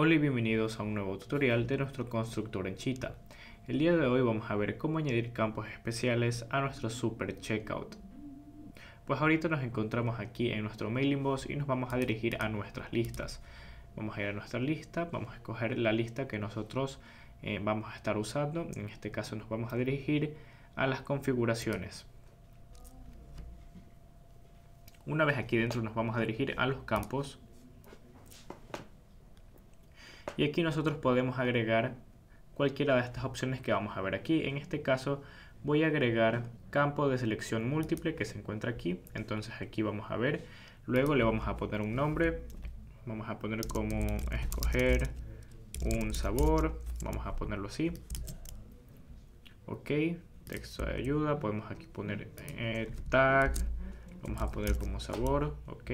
Hola y bienvenidos a un nuevo tutorial de nuestro constructor en Chita. El día de hoy vamos a ver cómo añadir campos especiales a nuestro super checkout. Pues ahorita nos encontramos aquí en nuestro Mail Inbox y nos vamos a dirigir a nuestras listas. Vamos a ir a nuestra lista, vamos a escoger la lista que nosotros eh, vamos a estar usando. En este caso nos vamos a dirigir a las configuraciones. Una vez aquí dentro nos vamos a dirigir a los campos y aquí nosotros podemos agregar cualquiera de estas opciones que vamos a ver aquí. En este caso voy a agregar campo de selección múltiple que se encuentra aquí. Entonces aquí vamos a ver. Luego le vamos a poner un nombre. Vamos a poner como escoger un sabor. Vamos a ponerlo así. Ok. Texto de ayuda. Podemos aquí poner eh, tag. Vamos a poner como sabor. Ok.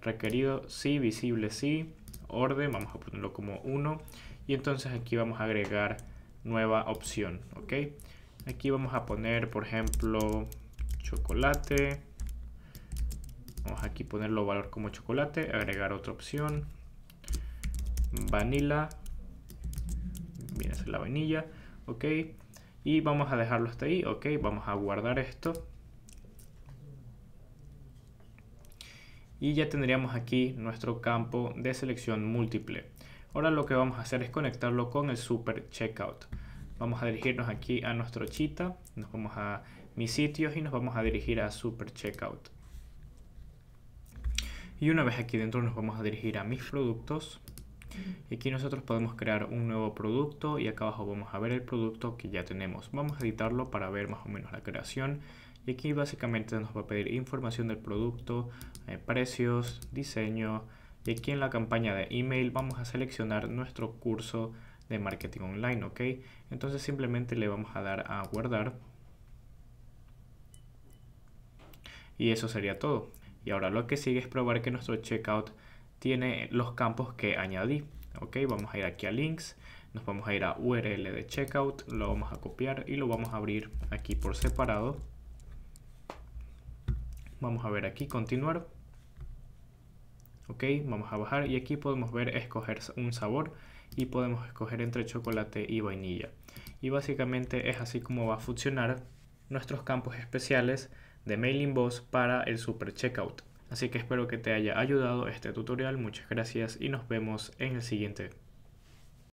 Requerido sí. Visible sí orden, vamos a ponerlo como 1 y entonces aquí vamos a agregar nueva opción, ¿ok? Aquí vamos a poner, por ejemplo, chocolate. Vamos aquí ponerlo valor como chocolate, agregar otra opción. Vanilla. Viene a la vainilla, ¿ok? Y vamos a dejarlo hasta ahí, ¿ok? Vamos a guardar esto y ya tendríamos aquí nuestro campo de selección múltiple. Ahora lo que vamos a hacer es conectarlo con el super checkout. Vamos a dirigirnos aquí a nuestro chita, nos vamos a mis sitios y nos vamos a dirigir a super checkout. Y una vez aquí dentro nos vamos a dirigir a mis productos. Y aquí nosotros podemos crear un nuevo producto y acá abajo vamos a ver el producto que ya tenemos. Vamos a editarlo para ver más o menos la creación y aquí básicamente nos va a pedir información del producto, eh, precios, diseño. Y aquí en la campaña de email vamos a seleccionar nuestro curso de marketing online, ¿ok? Entonces simplemente le vamos a dar a guardar. Y eso sería todo. Y ahora lo que sigue es probar que nuestro checkout tiene los campos que añadí. Ok, vamos a ir aquí a links, nos vamos a ir a URL de checkout, lo vamos a copiar y lo vamos a abrir aquí por separado. Vamos a ver aquí, continuar. Ok, vamos a bajar y aquí podemos ver escoger un sabor y podemos escoger entre chocolate y vainilla. Y básicamente es así como va a funcionar nuestros campos especiales de Mailing Boss para el Super Checkout. Así que espero que te haya ayudado este tutorial, muchas gracias y nos vemos en el siguiente.